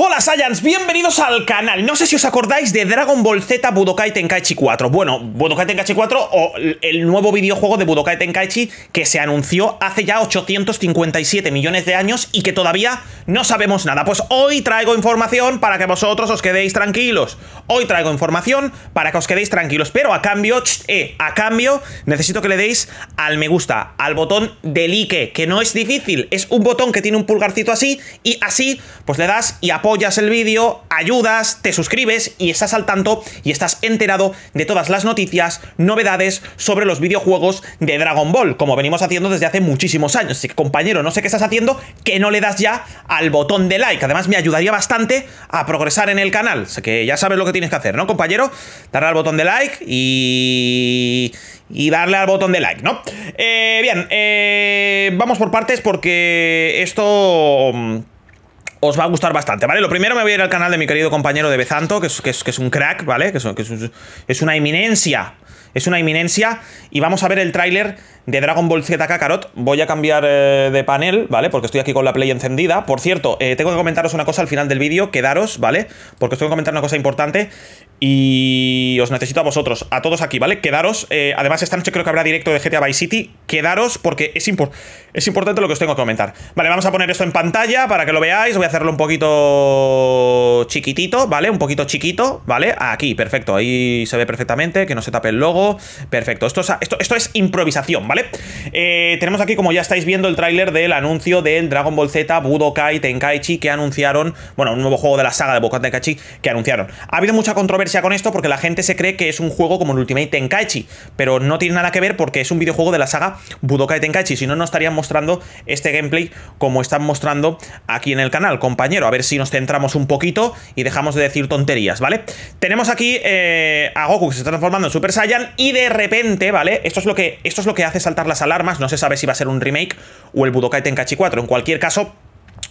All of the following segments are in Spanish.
Hola Saiyans, bienvenidos al canal. No sé si os acordáis de Dragon Ball Z Budokai Tenkaichi 4. Bueno, Budokai Tenkaichi 4 o el nuevo videojuego de Budokai Tenkaichi que se anunció hace ya 857 millones de años y que todavía no sabemos nada. Pues hoy traigo información para que vosotros os quedéis tranquilos. Hoy traigo información para que os quedéis tranquilos, pero a cambio, eh, a cambio necesito que le deis al me gusta, al botón de like, que no es difícil, es un botón que tiene un pulgarcito así y así pues le das y apoyas el vídeo, ayudas, te suscribes y estás al tanto y estás enterado de todas las noticias, novedades sobre los videojuegos de Dragon Ball, como venimos haciendo desde hace muchísimos años. Así que, compañero, no sé qué estás haciendo, que no le das ya al botón de like. Además, me ayudaría bastante a progresar en el canal. Así que ya sabes lo que tienes que hacer, ¿no, compañero? Darle al botón de like y y darle al botón de like, ¿no? Eh, bien, eh, vamos por partes porque esto... Mm, os va a gustar bastante, ¿vale? Lo primero me voy a ir al canal de mi querido compañero de Bezanto, que es, que es, un crack, ¿vale? Que, es, una eminencia, es una eminencia. Y vamos a ver el tráiler de Dragon Ball Z Kakarot. Voy a cambiar eh, de panel, ¿vale? Porque estoy aquí con la play encendida. Por cierto, eh, tengo que comentaros una cosa al final del vídeo, quedaros, ¿vale? Porque os tengo que comentar una cosa importante y os necesito a vosotros, a todos aquí, ¿vale? Quedaros. Eh, además, esta noche creo que habrá directo de GTA Vice City quedaros porque es, es importante lo que os tengo que comentar. Vale, vamos a poner esto en pantalla para que lo veáis. Voy a hacerlo un poquito chiquitito, ¿vale? Un poquito chiquito, ¿vale? Aquí, perfecto. Ahí se ve perfectamente, que no se tape el logo. Perfecto. Esto es, esto, es improvisación, ¿vale? Eh, tenemos aquí, como ya estáis viendo, el tráiler del anuncio del Dragon Ball Z Budokai Tenkaichi que anunciaron, bueno, un nuevo juego de la saga de Budokai Tenkaichi que anunciaron. Ha habido mucha controversia con esto porque la gente se cree que es un juego como el Ultimate Tenkaichi, pero no tiene nada que ver porque es un videojuego de la saga Budokai Tenkaichi, si no, no estarían mostrando este gameplay como están mostrando aquí en el canal, compañero. A ver si nos centramos un poquito y dejamos de decir tonterías, ¿vale? Tenemos aquí eh, a Goku que se está transformando en Super Saiyan y de repente, ¿vale? Esto es, lo que, esto es lo que hace saltar las alarmas, no se sabe si va a ser un remake o el Budokai Tenkaichi 4. En cualquier caso,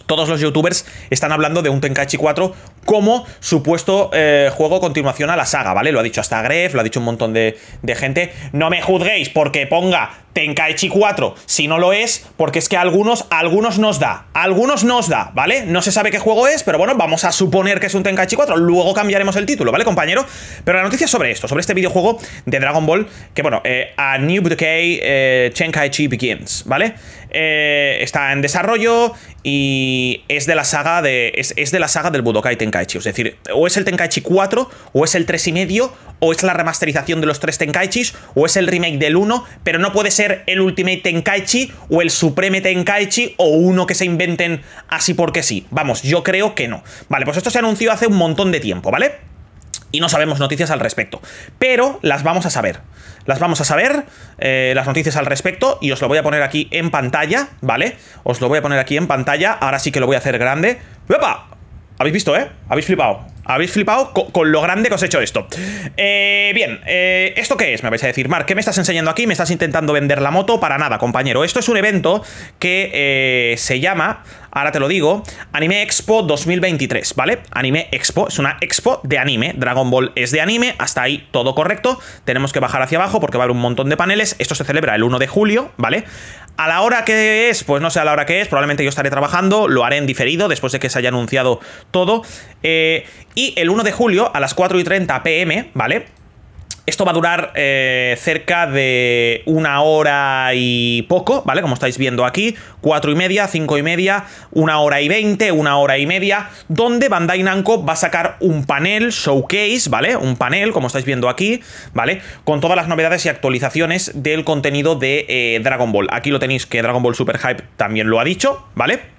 todos los youtubers están hablando de un Tenkachi 4 como supuesto eh, juego continuación a la saga, ¿vale? Lo ha dicho hasta Gref, lo ha dicho un montón de, de gente. No me juzguéis porque ponga Tenkaichi 4. Si no lo es, porque es que algunos, algunos nos da. algunos nos da, ¿vale? No se sabe qué juego es, pero bueno, vamos a suponer que es un Tenkaichi 4. Luego cambiaremos el título, ¿vale, compañero? Pero la noticia es sobre esto, sobre este videojuego de Dragon Ball, que bueno, eh, a New Budokai eh, Tenkaichi Begins, ¿vale? Eh, está en desarrollo y es de la saga de es, de la saga del Budokai Tenkaichi, es decir, o es el Tenkaichi 4 o es el 3.5... y medio o es la remasterización de los tres Tenkaichis, o es el remake del 1, pero no puede ser el Ultimate Tenkaichi, o el Supreme Tenkaichi, o uno que se inventen así porque sí. Vamos, yo creo que no. Vale, pues esto se anunció hace un montón de tiempo, ¿vale? Y no sabemos noticias al respecto. Pero las vamos a saber. Las vamos a saber, eh, las noticias al respecto, y os lo voy a poner aquí en pantalla, ¿vale? Os lo voy a poner aquí en pantalla, ahora sí que lo voy a hacer grande. ¡Epa! Habéis visto, ¿eh? Habéis flipado. Habéis flipado con, lo grande que os he hecho esto. Eh, bien, eh, ¿esto qué es? Me vais a decir, mar ¿qué me estás enseñando aquí? ¿Me estás intentando vender la moto? Para nada, compañero. Esto es un evento que eh, se llama ahora te lo digo, Anime Expo 2023, ¿vale? Anime Expo, es una expo de anime, Dragon Ball es de anime, hasta ahí todo correcto, tenemos que bajar hacia abajo porque va a haber un montón de paneles, esto se celebra el 1 de julio, ¿vale? A la hora que es, pues no sé a la hora que es, probablemente yo estaré trabajando, lo haré en diferido después de que se haya anunciado todo. Eh, y el 1 de julio a las 4 y 30 pm, ¿vale? Esto va a durar eh, cerca de una hora y poco, ¿vale? Como estáis viendo aquí, cuatro y media, cinco y media, una hora y veinte, una hora y media, donde Bandai Namco va a sacar un panel showcase, ¿vale? Un panel, como estáis viendo aquí, ¿vale? Con todas las novedades y actualizaciones del contenido de eh, Dragon Ball. Aquí lo tenéis que Dragon Ball Super Hype también lo ha dicho, ¿vale?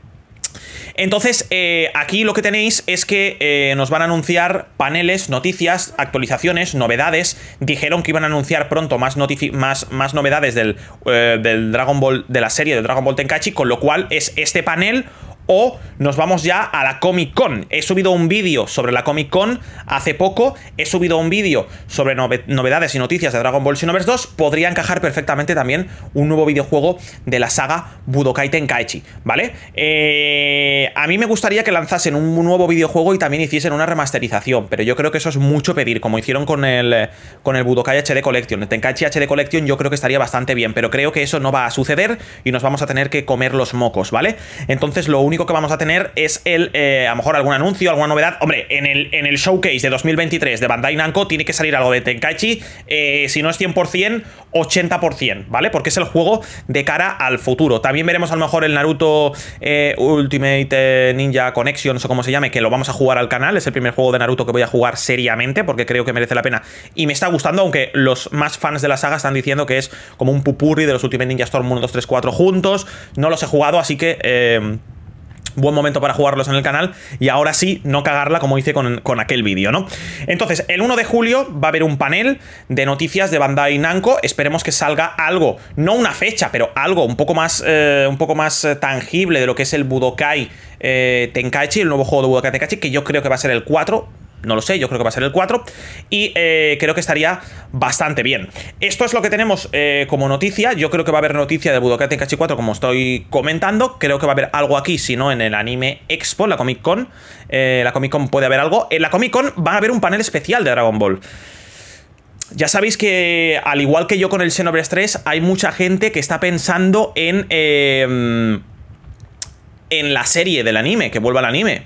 Entonces, eh, aquí lo que tenéis es que eh, nos van a anunciar paneles, noticias, actualizaciones, novedades. Dijeron que iban a anunciar pronto más, más, más novedades eh, del, Dragon Ball, de la serie de Dragon Ball Tenkachi, con lo cual es este panel o nos vamos ya a la Comic Con. He subido un vídeo sobre la Comic Con hace poco, he subido un vídeo sobre novedades y noticias de Dragon Ball Xenoverse 2, podría encajar perfectamente también un nuevo videojuego de la saga Budokai Tenkaichi, ¿vale? Eh, a mí me gustaría que lanzasen un nuevo videojuego y también hiciesen una remasterización, pero yo creo que eso es mucho pedir, como hicieron con el, con el Budokai HD Collection. Tenkaichi HD Collection yo creo que estaría bastante bien, pero creo que eso no va a suceder y nos vamos a tener que comer los mocos, ¿vale? Entonces lo único que vamos a tener es el, eh, a lo mejor algún anuncio, alguna novedad. Hombre, en el, en el showcase de 2023 de Bandai Namco tiene que salir algo de Tenkaichi, eh, si no es 100%, 80%, ¿vale? Porque es el juego de cara al futuro. También veremos a lo mejor el Naruto eh, Ultimate Ninja Connections o como se llame, que lo vamos a jugar al canal. Es el primer juego de Naruto que voy a jugar seriamente porque creo que merece la pena. Y me está gustando, aunque los más fans de la saga están diciendo que es como un pupurri de los Ultimate Ninja Storm 1, 2, 3, 4 juntos. No los he jugado, así que... Eh, buen momento para jugarlos en el canal y ahora sí no cagarla como hice con, aquel vídeo, ¿no? Entonces, el 1 de julio va a haber un panel de noticias de Bandai Namco, esperemos que salga algo, no una fecha, pero algo un poco más, eh, un poco más eh, tangible de lo que es el Budokai eh, Tenkaichi, el nuevo juego de Budokai Tenkaichi, que yo creo que va a ser el 4, no lo sé, yo creo que va a ser el 4 y eh, creo que estaría bastante bien. Esto es lo que tenemos eh, como noticia, yo creo que va a haber noticia de Budokai Tenkaichi 4 como estoy comentando, creo que va a haber algo aquí, si no en el anime Expo, la Comic Con, eh, la Comic Con puede haber algo, en la Comic Con va a haber un panel especial de Dragon Ball. Ya sabéis que, al igual que yo con el Xenoverse 3, hay mucha gente que está pensando en... Em, en la serie del anime, que vuelva al anime.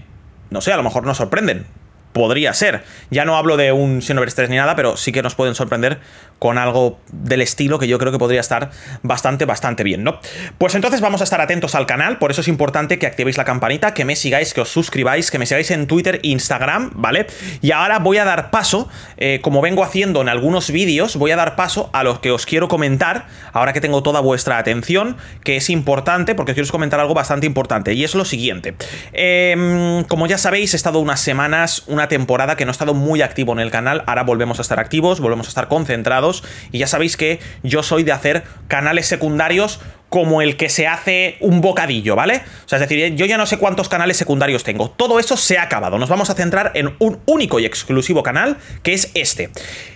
No sé, a lo mejor nos sorprenden podría ser. Ya no hablo de un Xenoverse 3 ni nada, pero sí que nos pueden sorprender con algo del estilo que yo creo que podría estar bastante, bastante bien, ¿no? Pues entonces vamos a estar atentos al canal, por eso es importante que activéis la campanita, que me sigáis, que os suscribáis, que me sigáis en Twitter, Instagram, ¿vale? Y ahora voy a dar paso, eh, como vengo haciendo en algunos vídeos, voy a dar paso a los que os quiero comentar, ahora que tengo toda vuestra atención, que es importante, porque os quiero comentar algo bastante importante, y es lo siguiente. Em, como ya sabéis, he estado unas semanas, una temporada que no he estado muy activo en el canal, ahora volvemos a estar activos, volvemos a estar concentrados, y ya sabéis que yo soy de hacer canales secundarios como el que se hace un bocadillo, ¿vale? O sea, es decir, yo ya no sé cuántos canales secundarios tengo. Todo eso se ha acabado. Nos vamos a centrar en un único y exclusivo canal, que es este.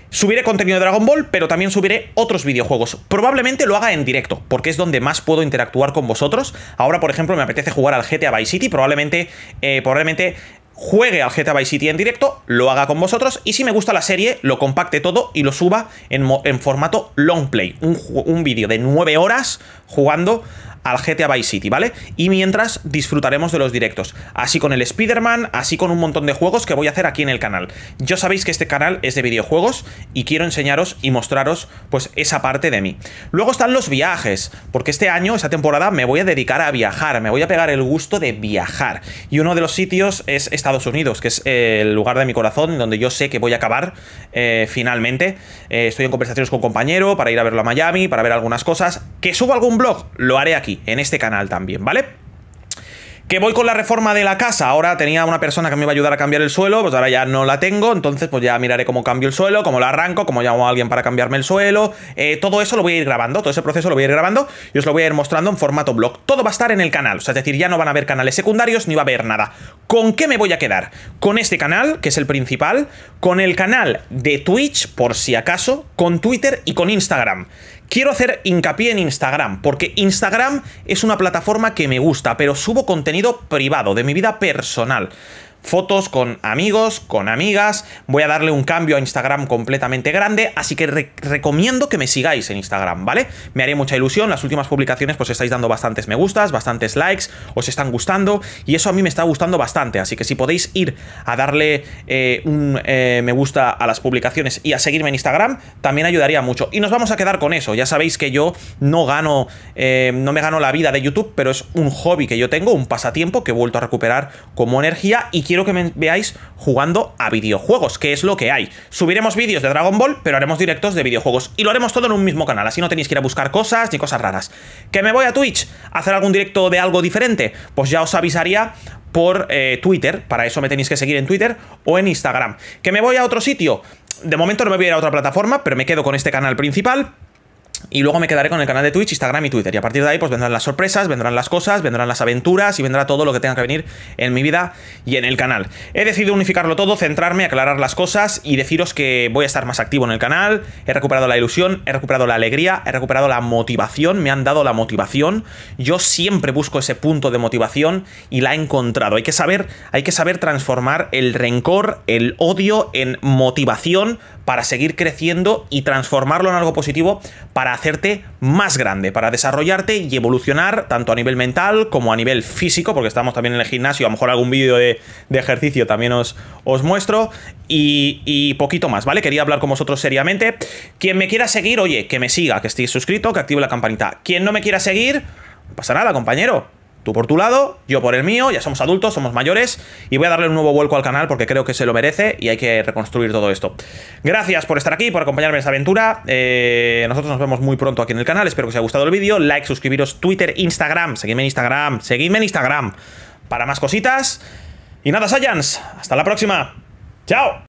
Subiré contenido de Dragon Ball, pero también subiré otros videojuegos. Probablemente lo haga en directo, porque es donde más puedo interactuar con vosotros. Ahora, por ejemplo, me apetece jugar al GTA Vice City. Probablemente, eh, probablemente juegue al GTA Vice City en directo, lo haga con vosotros y si me gusta la serie, lo compacte todo y lo suba en, formato long play, un, un vídeo de 9 horas jugando al GTA Vice City, ¿vale? Y mientras disfrutaremos de los directos, así con el Spider-Man, así con un montón de juegos que voy a hacer aquí en el canal. Yo sabéis que este canal es de videojuegos y quiero enseñaros y mostraros pues esa parte de mí. Luego están los viajes, porque este año, esta temporada, me voy a dedicar a viajar, me voy a pegar el gusto de viajar. Y uno de los sitios es Estados Unidos, que es el lugar de mi corazón, donde yo sé que voy a acabar eh, finalmente. Eh, estoy en conversaciones con compañero para ir a verlo a Miami, para ver algunas cosas. ¿Que subo algún blog? Lo haré aquí en este canal también, ¿vale? Que voy con la reforma de la casa. Ahora tenía una persona que me iba a ayudar a cambiar el suelo, pues ahora ya no la tengo, entonces pues ya miraré cómo cambio el suelo, cómo lo arranco, cómo llamo a alguien para cambiarme el suelo. Eh, todo eso lo voy a ir grabando, todo ese proceso lo voy a ir grabando y os lo voy a ir mostrando en formato blog. Todo va a estar en el canal, o sea, es decir, ya no van a haber canales secundarios ni va a haber nada. ¿Con qué me voy a quedar? Con este canal, que es el principal, con el canal de Twitch, por si acaso, con Twitter y con Instagram. Quiero hacer hincapié en Instagram, porque Instagram es una plataforma que me gusta, pero subo contenido privado, de mi vida personal fotos con amigos, con amigas. Voy a darle un cambio a Instagram completamente grande, así que recomiendo que me sigáis en Instagram, ¿vale? Me haría mucha ilusión, las últimas publicaciones pues estáis dando bastantes me gustas, bastantes likes, os están gustando y eso a mí me está gustando bastante, así que si podéis ir a darle eh, un eh, me gusta a las publicaciones y a seguirme en Instagram, también ayudaría mucho. Y nos vamos a quedar con eso, ya sabéis que yo no gano, eh, no me gano la vida de YouTube, pero es un hobby que yo tengo, un pasatiempo que he vuelto a recuperar como energía y quiero que me veáis jugando a videojuegos, que es lo que hay. Subiremos vídeos de Dragon Ball, pero haremos directos de videojuegos. Y lo haremos todo en un mismo canal, así no tenéis que ir a buscar cosas ni cosas raras. ¿Que me voy a Twitch a hacer algún directo de algo diferente? Pues ya os avisaría por eh, Twitter, para eso me tenéis que seguir en Twitter o en Instagram. ¿Que me voy a otro sitio? De momento no me voy a ir a otra plataforma, pero me quedo con este canal principal y luego me quedaré con el canal de Twitch, Instagram y Twitter. Y a partir de ahí, pues vendrán las sorpresas, vendrán las cosas, vendrán las aventuras y vendrá todo lo que tenga que venir en mi vida y en el canal. He decidido unificarlo todo, centrarme, aclarar las cosas y deciros que voy a estar más activo en el canal. He recuperado la ilusión, he recuperado la alegría, he recuperado la motivación, me han dado la motivación. Yo siempre busco ese punto de motivación y la he encontrado. Hay que saber, hay que saber transformar el rencor, el odio en motivación para seguir creciendo y transformarlo en algo positivo para hacerte más grande, para desarrollarte y evolucionar tanto a nivel mental como a nivel físico, porque estamos también en el gimnasio, a lo mejor algún vídeo de, ejercicio también os, os muestro y, y, poquito más, ¿vale? Quería hablar con vosotros seriamente. Quien me quiera seguir, oye, que me siga, que estéis suscrito, que active la campanita. Quien no me quiera seguir, no pasa nada, compañero Tú por tu lado, yo por el mío, ya somos adultos, somos mayores y voy a darle un nuevo vuelco al canal porque creo que se lo merece y hay que reconstruir todo esto. Gracias por estar aquí, por acompañarme en esta aventura. Eh, nosotros nos vemos muy pronto aquí en el canal, espero que os haya gustado el vídeo. Like, suscribiros, Twitter, Instagram, seguidme en Instagram, seguidme en Instagram para más cositas. Y nada, Sayans, hasta la próxima. ¡Chao!